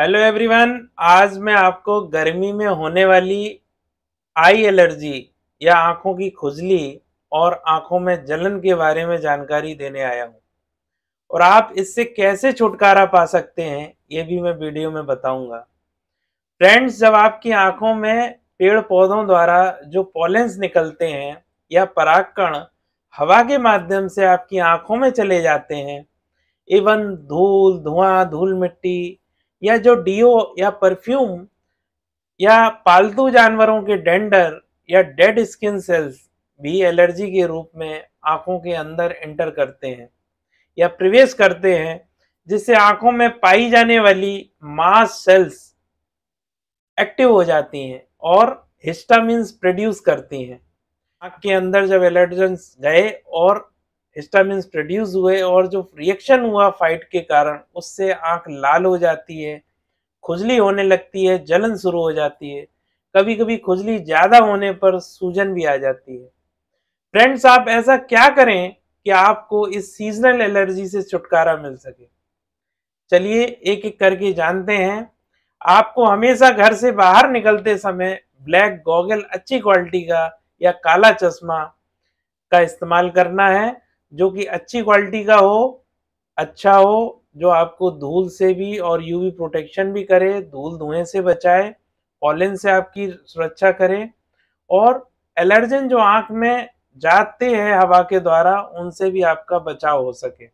hello everyone आज मैं आपको गर्मी में होने वाली आई एलर्जी या आंखों की खुजली और आंखों में जलन के बारे में जानकारी देने आया हूं और आप इससे कैसे छुटकारा पा सकते हैं ये भी मैं वीडियो में बताऊंगा फ्रेंड्स जब आपकी आंखों में पेड़ पौधों द्वारा जो पॉलेंस निकलते हैं या परागकण हवा के माध्यम से आपकी आंखों में चले जाते हैं इवन धूल धुआं धूल मिट्टी या जो डीओ या परफ्यूम या पालतू जानवरों के डेंडर या डेड स्किन सेल्स भी एलर्जी के रूप में आंखों के अंदर एंटर करते हैं या प्रवेश करते हैं जिससे आंखों में पाई जाने वाली मास सेल्स एक्टिव हो जाती हैं और हिस्टामिन प्रोड्यूस करती हैं आंख के अंदर जब एलर्जेंस गए और हिस्टामिन प्रोड्यूस हुए और जो रिएक्शन हुआ फाइट के कारण उससे आंख लाल हो जाती है खुजली होने लगती है जलन शुरू हो जाती है कभी कभी खुजली ज़्यादा होने पर सूजन भी आ जाती है फ्रेंड्स आप ऐसा क्या करें कि आपको इस सीजनल एलर्जी से छुटकारा मिल सके चलिए एक एक करके जानते हैं आपको हमेशा घर से बाहर निकलते समय ब्लैक गॉगल अच्छी क्वालिटी का या काला चश्मा का इस्तेमाल करना है जो कि अच्छी क्वालिटी का हो अच्छा हो जो आपको धूल से भी और यूवी प्रोटेक्शन भी करे धूल धुएं से बचाए पॉलन से आपकी सुरक्षा करे और एलर्जन जो आंख में जाते हैं हवा के द्वारा उनसे भी आपका बचाव हो सके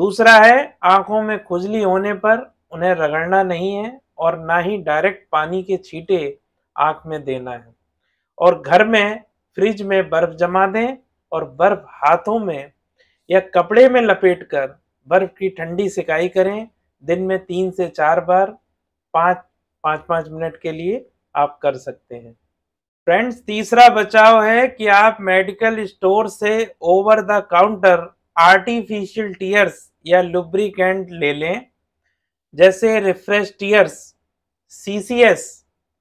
दूसरा है आंखों में खुजली होने पर उन्हें रगड़ना नहीं है और ना ही डायरेक्ट पानी के छींटे आंख में देना है और घर में फ्रिज में बर्फ जमा दें और बर्फ हाथों में या कपड़े में लपेटकर बर्फ की ठंडी सिकाई करें दिन में तीन से चार बार पाँच पाँच पाँच मिनट के लिए आप कर सकते हैं फ्रेंड्स तीसरा बचाव है कि आप मेडिकल स्टोर से over the counter artificial tears या लुब्रिकेंट ले लें जैसे रिफ्रेश टीयर्स सी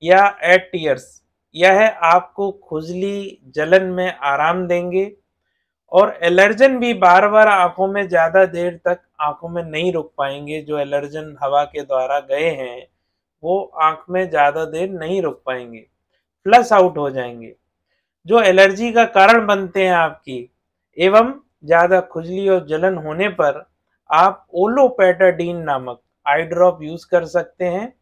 या एड टीयर्स यह आपको खुजली जलन में आराम देंगे और एलर्जन भी बार बार आंखों में ज़्यादा देर तक आंखों में नहीं रुक पाएंगे जो एलर्जन हवा के द्वारा गए हैं वो आंख में ज़्यादा देर नहीं रुक पाएंगे प्लस आउट हो जाएंगे जो एलर्जी का कारण बनते हैं आपकी एवं ज़्यादा खुजली और जलन होने पर आप ओलोपैटाडीन नामक आई ड्रॉप यूज़ कर सकते हैं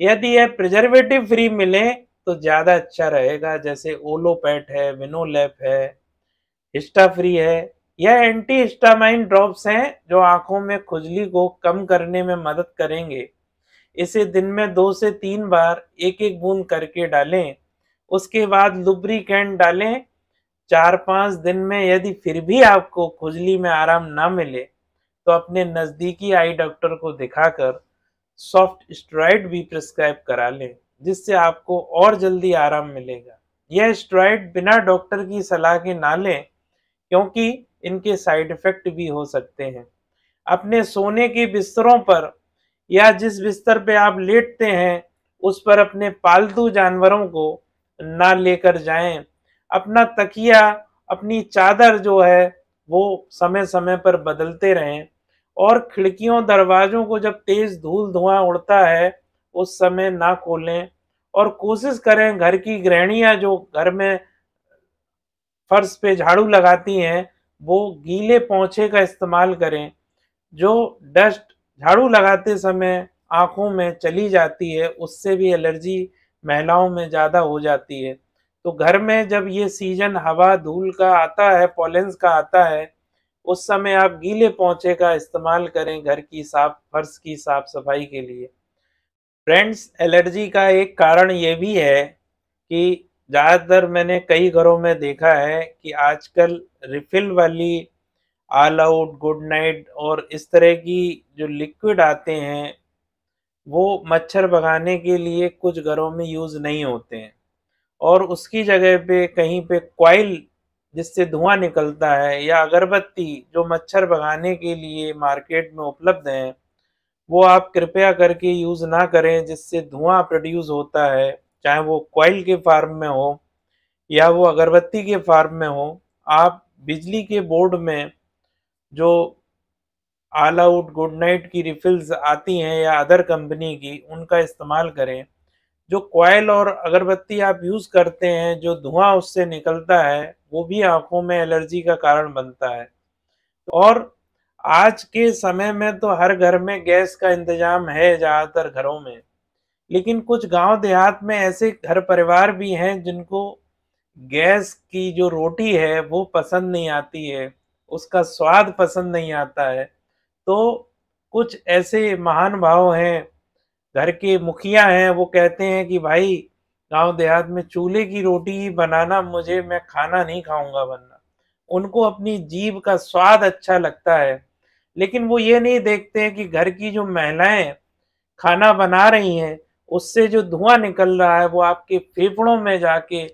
यदि यह प्रिजर्वेटिव फ्री मिले तो ज़्यादा अच्छा रहेगा जैसे ओलोपैट है विनोलेप है हिस्टा फ्री है यह एंटी हिस्टामाइन ड्रॉप्स हैं जो आंखों में खुजली को कम करने में मदद करेंगे इसे दिन में दो से तीन बार एक एक बूंद करके डालें उसके बाद लुब्रिकेंट डालें चार पाँच दिन में यदि फिर भी आपको खुजली में आराम ना मिले तो अपने नज़दीकी आई डॉक्टर को दिखाकर सॉफ्ट स्ट्रॉइड भी प्रिस्क्राइब करा लें जिससे आपको और जल्दी आराम मिलेगा यह स्ट्रॉइड बिना डॉक्टर की सलाह के ना लें क्योंकि इनके साइड इफेक्ट भी हो सकते हैं अपने सोने के बिस्तरों पर या जिस बिस्तर पे आप लेटते हैं उस पर अपने पालतू जानवरों को ना लेकर जाएं अपना तकिया अपनी चादर जो है वो समय समय पर बदलते रहें और खिड़कियों दरवाजों को जब तेज धूल धुआं उड़ता है उस समय ना खोलें और कोशिश करें घर की गृहणियाँ जो घर में फर्श पे झाड़ू लगाती हैं वो गीले पोंछे का इस्तेमाल करें जो डस्ट झाड़ू लगाते समय आँखों में चली जाती है उससे भी एलर्जी महिलाओं में ज़्यादा हो जाती है तो घर में जब ये सीजन हवा धूल का आता है पोलेंस का आता है उस समय आप गीले पोंछे का इस्तेमाल करें घर की साफ फर्श की साफ सफाई के लिए फ्रेंड्स एलर्जी का एक कारण ये भी है कि ज़्यादातर मैंने कई घरों में देखा है कि आजकल रिफिल वाली ऑल आउट गुड नाइट और इस तरह की जो लिक्विड आते हैं वो मच्छर भगाने के लिए कुछ घरों में यूज़ नहीं होते हैं और उसकी जगह पे कहीं पे क्वाइल जिससे धुआं निकलता है या अगरबत्ती जो मच्छर भगाने के लिए मार्केट में उपलब्ध हैं वो आप कृपया करके यूज़ ना करें जिससे धुआं प्रोड्यूस होता है चाहे वो कोयल के फार्म में हो या वो अगरबत्ती के फार्म में हो आप बिजली के बोर्ड में जो आल आउट गुड नाइट की रिफिल्स आती हैं या अदर कंपनी की उनका इस्तेमाल करें जो कोयल और अगरबत्ती आप यूज़ करते हैं जो धुआं उससे निकलता है वो भी आँखों में एलर्जी का कारण बनता है और आज के समय में तो हर घर में गैस का इंतज़ाम है ज़्यादातर घरों में लेकिन कुछ गांव देहात में ऐसे घर परिवार भी हैं जिनको गैस की जो रोटी है वो पसंद नहीं आती है उसका स्वाद पसंद नहीं आता है तो कुछ ऐसे महान भाव हैं घर के मुखिया हैं वो कहते हैं कि भाई गांव देहात में चूल्हे की रोटी ही बनाना मुझे मैं खाना नहीं खाऊंगा बनना उनको अपनी जीव का स्वाद अच्छा लगता है लेकिन वो ये नहीं देखते हैं कि घर की जो महिलाएं खाना बना रही हैं उससे जो धुआं निकल रहा है वो आपके फेफड़ों में जाके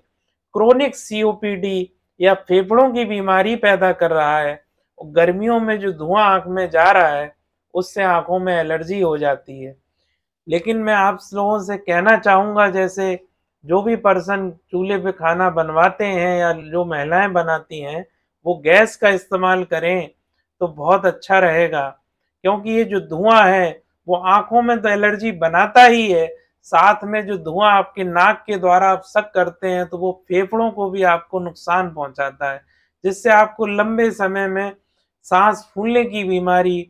क्रोनिक सीओपीडी या फेफड़ों की बीमारी पैदा कर रहा है और गर्मियों में जो धुआं आंख में जा रहा है उससे आंखों में एलर्जी हो जाती है लेकिन मैं आप लोगों से कहना चाहूँगा जैसे जो भी पर्सन चूल्हे पे खाना बनवाते हैं या जो महिलाएं बनाती हैं वो गैस का इस्तेमाल करें तो बहुत अच्छा रहेगा क्योंकि ये जो धुआं है वो आंखों में तो एलर्जी बनाता ही है साथ में जो धुआं आपके नाक के द्वारा आप सक करते हैं तो वो फेफड़ों को भी आपको नुकसान पहुंचाता है जिससे आपको लंबे समय में सांस फूलने की बीमारी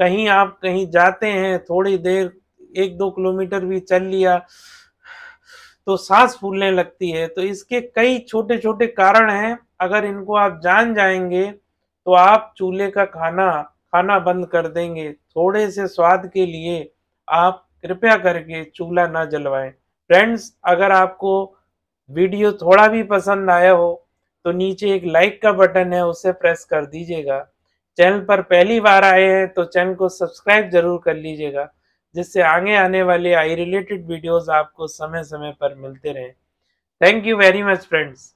कहीं आप कहीं जाते हैं थोड़ी देर एक दो किलोमीटर भी चल लिया तो सांस फूलने लगती है तो इसके कई छोटे छोटे कारण हैं अगर इनको आप जान जाएंगे तो आप चूल्हे का खाना खाना बंद कर देंगे थोड़े से स्वाद के लिए आप कृपया करके चूल्हा ना जलवाएं फ्रेंड्स अगर आपको वीडियो थोड़ा भी पसंद आया हो तो नीचे एक लाइक का बटन है उसे प्रेस कर दीजिएगा चैनल पर पहली बार आए हैं तो चैनल को सब्सक्राइब जरूर कर लीजिएगा जिससे आगे आने वाले आई रिलेटेड वीडियोस आपको समय समय पर मिलते रहें thank you very much friends